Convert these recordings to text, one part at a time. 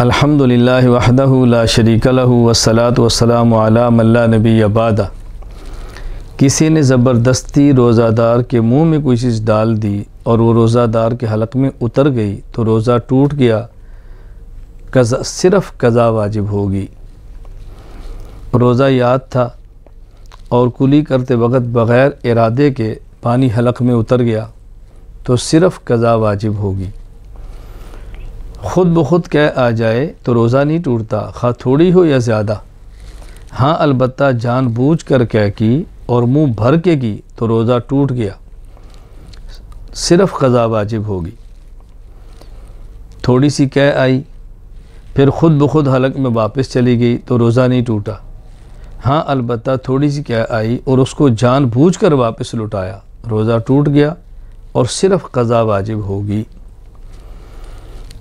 अल्हम्दुलिल्लाह वहदहु ला शरीक लहु वसलात वसलाम अला नबी अबादा किसी ने ज़बरदस्ती रोज़ादार के मुंह में कोई चीज़ डाल दी और वो रोज़ादार के हलक में उतर गई तो रोज़ा टूट गया कज़ा सिर्फ़ कज़ा वाजिब होगी रोज़ा याद था और कुली करते वक्त बग़ैर इरादे के पानी हलक में उतर गया तो सिर्फ़ कज़ा वाजिब होगी खुद ब खुद कह आ जाए तो रोज़ा नहीं टूटता खा हाँ, थोड़ी हो या ज़्यादा हाँ अलबत् बूझ कर कह की और मुँह भर के की तो रोज़ा टूट गया सिर्फ क़ज़ा वाजिब होगी थोड़ी सी कह आई फिर ख़ुद ब खुद हलक में वापस चली गई तो रोज़ा नहीं टूटा हाँ अलबत् थोड़ी सी कह आई और उसको जान बूझ कर वापस लुटाया रोज़ा टूट गया और सिर्फ क़ज़ा वाजिब होगी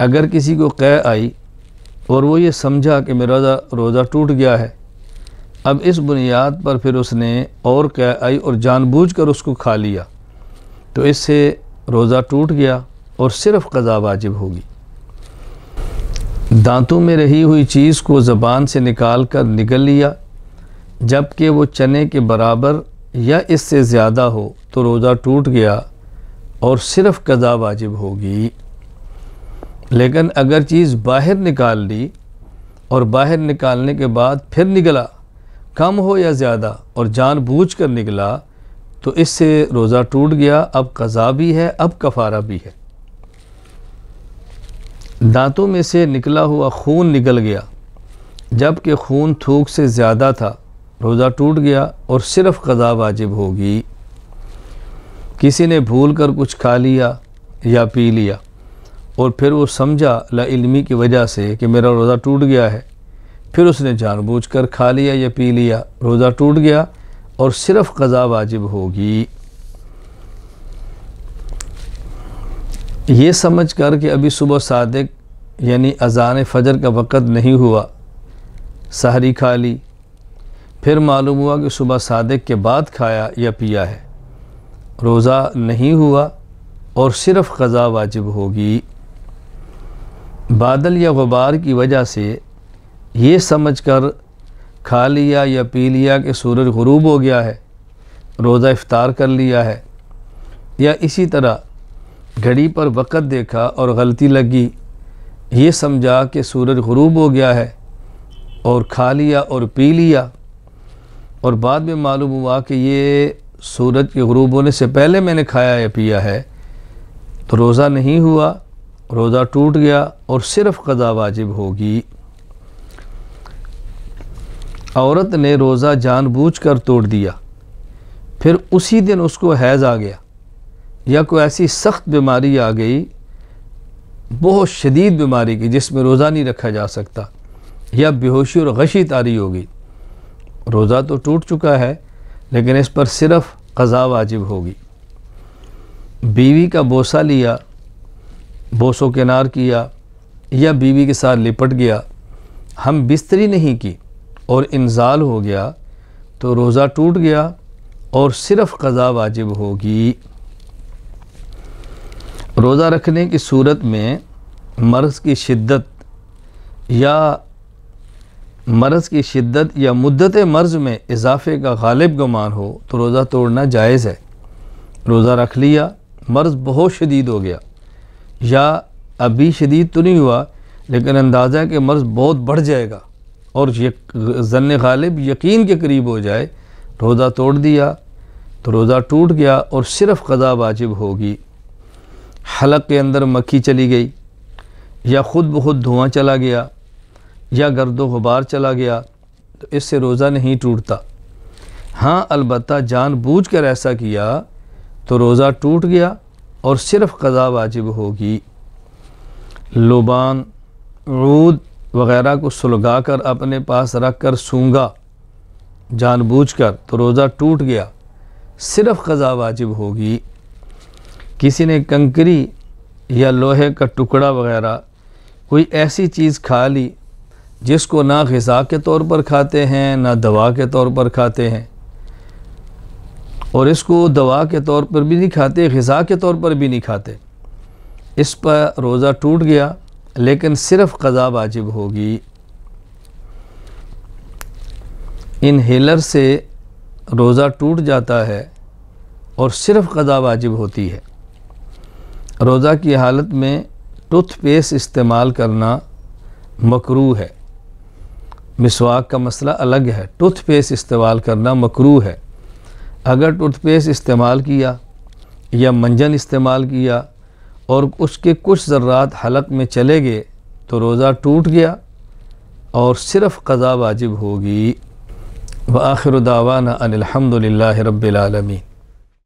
अगर किसी को कै आई और वो ये समझा कि मेरा रोज़ा टूट गया है अब इस बुनियाद पर फिर उसने और कै आई और जानबूझकर उसको खा लिया तो इससे रोज़ा टूट गया और सिर्फ कज़ा वाजिब होगी दांतों में रही हुई चीज़ को ज़बान से निकाल कर निगल लिया जबकि वो चने के बराबर या इससे ज़्यादा हो तो रोज़ा टूट गया और सिर्फ कज़ा वाजिब होगी लेकिन अगर चीज़ बाहर निकाल ली और बाहर निकालने के बाद फिर निकला कम हो या ज़्यादा और जानबूझ कर निकला तो इससे रोज़ा टूट गया अब कज़ा भी है अब कफ़ारा भी है दांतों में से निकला हुआ खून निकल गया जबकि खून थूक से ज़्यादा था रोज़ा टूट गया और सिर्फ़ कज़ा वाजिब होगी किसी ने भूल कर कुछ खा लिया या पी लिया और फिर वो समझा ला इल्मी की वजह से कि मेरा रोज़ा टूट गया है फिर उसने जानबूझकर खा लिया या पी लिया रोज़ा टूट गया और सिर्फ़ कज़ा वाजिब होगी ये समझ कर कि अभी सुबह सादक यानी अजान फ़जर का वक़्त नहीं हुआ सहरी खा ली फिर मालूम हुआ कि सुबह सादक के बाद खाया या पिया है रोज़ा नहीं हुआ और सिर्फ़ कज़ा वाजिब होगी बादल या गुबार की वजह से ये समझ कर खा लिया या पी लिया कि सूरज गरूब हो गया है रोज़ा इफ़ार कर लिया है या इसी तरह घड़ी पर वक़्त देखा और गलती लगी ये समझा कि सूरज गरूब हो गया है और खा लिया और पी लिया और बाद में मालूम हुआ कि ये सूरज के गरूब होने से पहले मैंने खाया या पिया है तो रोज़ा नहीं हुआ रोज़ा टूट गया और सिर्फ़ कज़ा वाजिब होगी औरत ने रोज़ा जानबूझकर तोड़ दिया फिर उसी दिन उसको हैज़ आ गया या कोई ऐसी सख्त बीमारी आ गई बहुत शदीद बीमारी की जिसमें रोज़ा नहीं रखा जा सकता या बेहोशी और गशी तारी होगी रोज़ा तो टूट चुका है लेकिन इस पर सिर्फ़ कज़ा वाजिब होगी बीवी का बोसा लिया बोसो किनार किया या बीवी के साथ लिपट गया हम बिस्तरी नहीं की और इंजाल हो गया तो रोज़ा टूट गया और सिर्फ़ कज़ा वाजिब होगी रोज़ा रखने की सूरत में मर्ज़ की शिद्दत या मर्ज़ की शिद्दत या मुद्दत मर्ज़ में इजाफे का गालिब गुमान हो तो रोज़ा तोड़ना जायज़ है रोज़ा रख लिया मर्ज़ बहुत शदीद हो गया या अभी शदीद तो नहीं हुआ लेकिन अंदाज़ा के मर्ज़ बहुत बढ़ जाएगा और जन गालिब यकीन के करीब हो जाए रोज़ा तोड़ दिया तो रोज़ा टूट गया और सिर्फ़ कज़ा वाजिब होगी हलक के अंदर मक्खी चली गई या ख़ुद ब खुद धुआँ चला गया या गर्द वबार चला गया तो इससे रोज़ा नहीं टूटता हाँ अलबत् बूझ कर ऐसा किया तो रोज़ा टूट गया और सिर्फ कज़ा वाजिब होगी लोबान रूद वगैरह को सुलगा कर अपने पास रख कर सूँगा जानबूझ कर तो रोज़ा टूट गया सिर्फ कज़ा वाजिब होगी किसी ने कंकरी या लोहे का टुकड़ा वगैरह कोई ऐसी चीज़ खा ली जिसको ना गज़ा के तौर पर खाते हैं ना दवा के तौर पर खाते हैं और इसको दवा के तौर पर भी नहीं खाते ग़ा के तौर पर भी नहीं खाते इस पर रोज़ा टूट गया लेकिन सिर्फ कज़ा वाजिब होगी इनहेलर से रोज़ा टूट जाता है और सिर्फ कज़ा वाजिब होती है रोज़ा की हालत में टूथपेस्ट इस्तेमाल करना मकरू है मिसवाक का मसला अलग है टूथपेस्ट इस्तेमाल करना मकरू है अगर टूथपेस्ट इस्तेमाल किया या मंजन इस्तेमाल किया और उसके कुछ ज़र्रात हलक में चले गए तो रोज़ा टूट गया और सिर्फ़ कज़ा वाजिब होगी व आखिर दावाना अनिलहमदिल्ला रबालमीन